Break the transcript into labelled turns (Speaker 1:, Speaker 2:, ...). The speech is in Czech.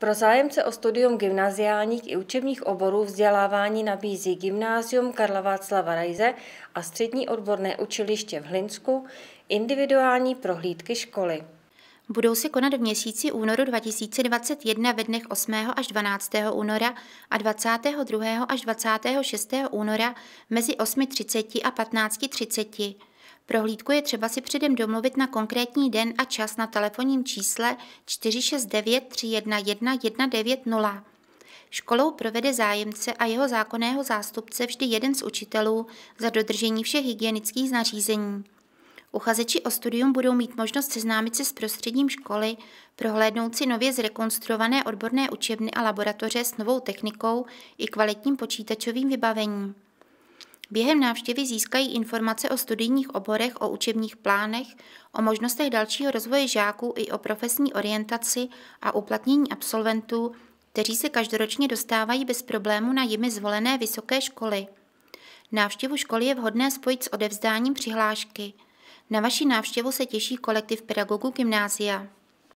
Speaker 1: Pro zájemce o studium gymnaziálních i učebních oborů vzdělávání nabízí Gymnázium Karla Václava Rajze a Střední odborné učiliště v Hlinsku
Speaker 2: individuální prohlídky školy. Budou se konat v měsíci únoru 2021 ve dnech 8. až 12. února a 22. až 26. února mezi 8.30 a 15.30. Prohlídku je třeba si předem domluvit na konkrétní den a čas na telefonním čísle 469 311 190. Školou provede zájemce a jeho zákonného zástupce vždy jeden z učitelů za dodržení všech hygienických nařízení. Uchazeči o studium budou mít možnost seznámit se s prostředím školy, prohlédnout si nově zrekonstruované odborné učebny a laboratoře s novou technikou i kvalitním počítačovým vybavením. Během návštěvy získají informace o studijních oborech, o učebních plánech, o možnostech dalšího rozvoje žáků i o profesní orientaci a uplatnění absolventů, kteří se každoročně dostávají bez problému na jimi zvolené vysoké školy. Návštěvu školy je vhodné spojit s odevzdáním přihlášky. Na vaši návštěvu se těší kolektiv pedagogů gymnázia.